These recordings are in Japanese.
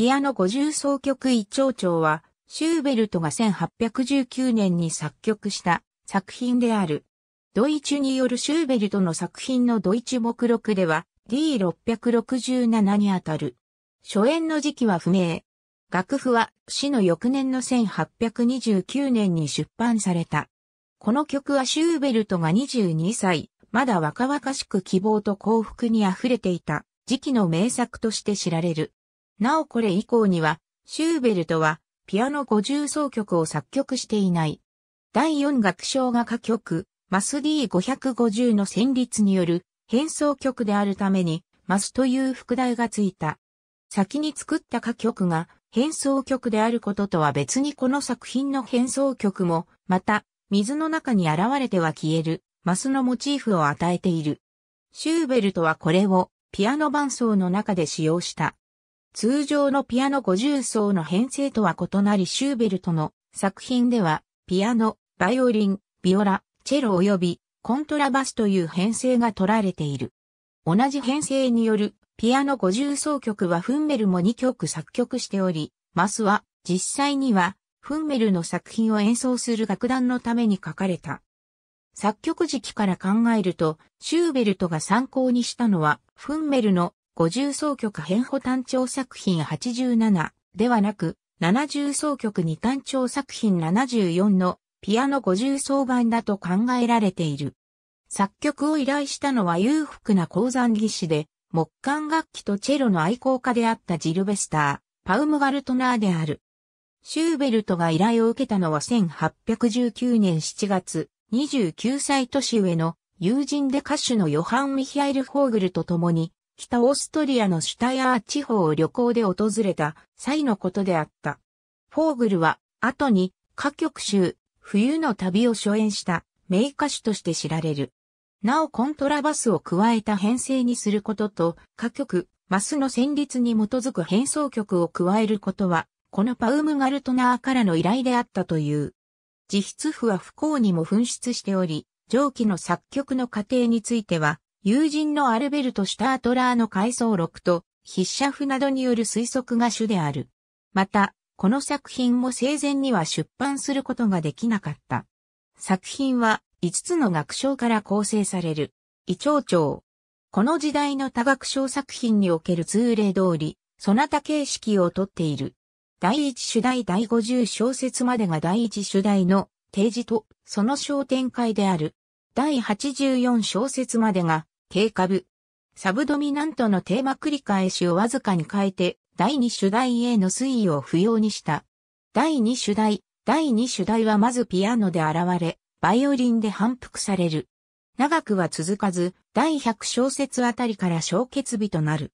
ピアノ50奏曲一丁調は、シューベルトが1819年に作曲した作品である。ドイチュによるシューベルトの作品のドイチュ目録では D667 にあたる。初演の時期は不明。楽譜は死の翌年の1829年に出版された。この曲はシューベルトが22歳、まだ若々しく希望と幸福に溢れていた時期の名作として知られる。なおこれ以降には、シューベルトは、ピアノ50奏曲を作曲していない。第4楽章が歌曲、マス D550 の旋律による変奏曲であるために、マスという副題がついた。先に作った歌曲が変奏曲であることとは別にこの作品の変奏曲も、また、水の中に現れては消える、マスのモチーフを与えている。シューベルトはこれをピアノ伴奏の中で使用した。通常のピアノ50奏の編成とは異なりシューベルトの作品では、ピアノ、バイオリン、ビオラ、チェロ及びコントラバスという編成が取られている。同じ編成によるピアノ50奏曲はフンメルも2曲作曲しており、マスは実際にはフンメルの作品を演奏する楽団のために書かれた。作曲時期から考えると、シューベルトが参考にしたのは、フンメルの50奏曲編補単調作品87ではなく、70奏曲に単調作品74のピアノ50奏版だと考えられている。作曲を依頼したのは裕福な鉱山技師で、木管楽器とチェロの愛好家であったジルベスター、パウムガルトナーである。シューベルトが依頼を受けたのは1819年7月、29歳年上の友人で歌手のヨハン・ミヒャイル・フォーグルと共に北オーストリアのシュタヤー地方を旅行で訪れた際のことであった。フォーグルは後に歌曲集冬の旅を初演した名歌手として知られる。なおコントラバスを加えた編成にすることと歌曲マスの旋律に基づく変奏曲を加えることはこのパウムガルトナーからの依頼であったという。自筆譜は不幸にも紛失しており、上記の作曲の過程については、友人のアルベルト・シュタートラーの回想録と筆者譜などによる推測が主である。また、この作品も生前には出版することができなかった。作品は5つの学章から構成される。異長長。この時代の多学章作品における通例通り、そなた形式をとっている。第1主題第50小節までが第1主題の提示とその焦点会である。第84小節までが軽下部。サブドミナントのテーマ繰り返しをわずかに変えて、第2主題への推移を不要にした。第2主題、第2主題はまずピアノで現れ、バイオリンで反復される。長くは続かず、第100小節あたりから小結尾となる。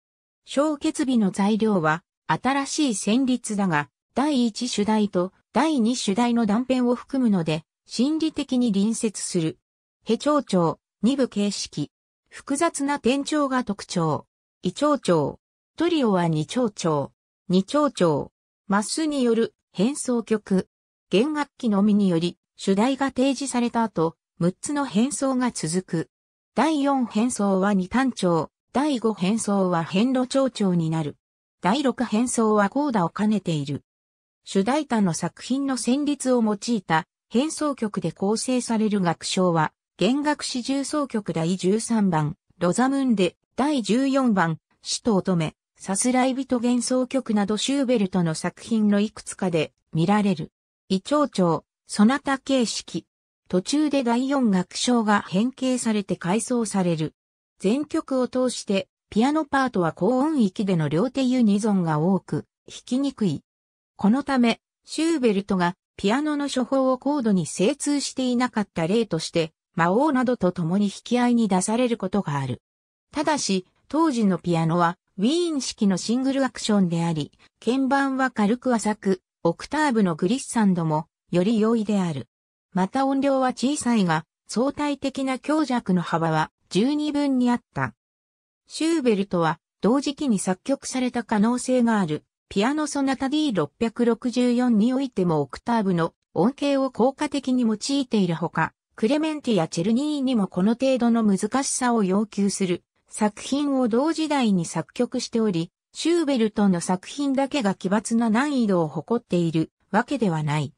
小結尾の材料は、新しい旋律だが、第1主題と第2主題の断片を含むので、心理的に隣接する。ヘ長調、二部形式。複雑な転調が特徴。異調調。トリオは二調調。二調調。マスによる変奏曲。弦楽器のみにより、主題が提示された後、6つの変奏が続く。第4変奏は二単調。第5変奏は変路調調になる。第6変奏はコーダを兼ねている。主題歌の作品の旋律を用いた変奏曲で構成される楽章は、弦楽四重奏曲第13番、ロザムンデ、第14番、死と乙女、さすらい人幻想曲などシューベルトの作品のいくつかで見られる。胃腸長、そなた形式。途中で第4楽章が変形されて改装される。全曲を通して、ピアノパートは高音域での両手ユニゾンが多く、弾きにくい。このため、シューベルトがピアノの処方を高度に精通していなかった例として、魔王などと共に引き合いに出されることがある。ただし、当時のピアノはウィーン式のシングルアクションであり、鍵盤は軽く浅く、オクターブのグリッサンドもより容易である。また音量は小さいが、相対的な強弱の幅は十二分にあった。シューベルトは同時期に作曲された可能性がある。ピアノソナタ D664 においてもオクターブの音形を効果的に用いているほか、クレメンティやチェルニーにもこの程度の難しさを要求する作品を同時代に作曲しており、シューベルトの作品だけが奇抜な難易度を誇っているわけではない。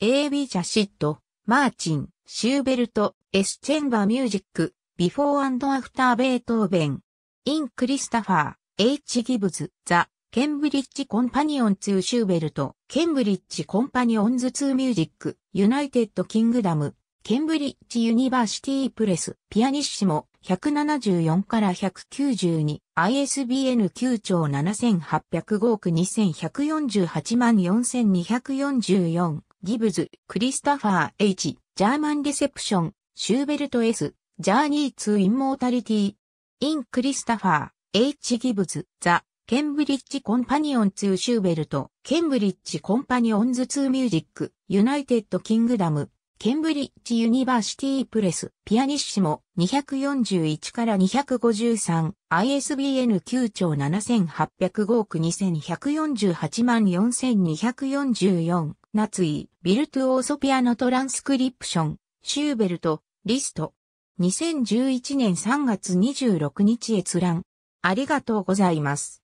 A.B. ジャシット、マーチン、シューベルト、エスチェンバーミュージック、ビフォーアフターベートーベン、イン・クリスタファー、H. ギブズ、ザ・ケンブリッジ・コンパニオン2シューベルト、ケンブリッジ・コンパニオンズ2ミュージック、ユナイテッドキングダム、ケンブリッジユニバーシティプレス、ピアニッシモ、174から192、ISBN 9兆7805億2148万4244、ギブズ、クリスタファー H、ジャーマンレセプション、シューベルト S、ジャーニーツ・インモータリティ、イン・クリスタファー、H・ ギブズ、ザ・ケンブリッジ・コンパニオン 2・ シューベルト、ケンブリッジ・コンパニオンズ・ 2・ ミュージック、ユナイテッド・キングダム、ケンブリッジ・ユニバーシティ・プレス、ピアニッシモ、241から253、ISBN 9兆7805億2148万4244、夏井、ビルトゥオーソピアノトランスクリプション、シューベルト、リスト。2011年3月26日閲覧。ありがとうございます。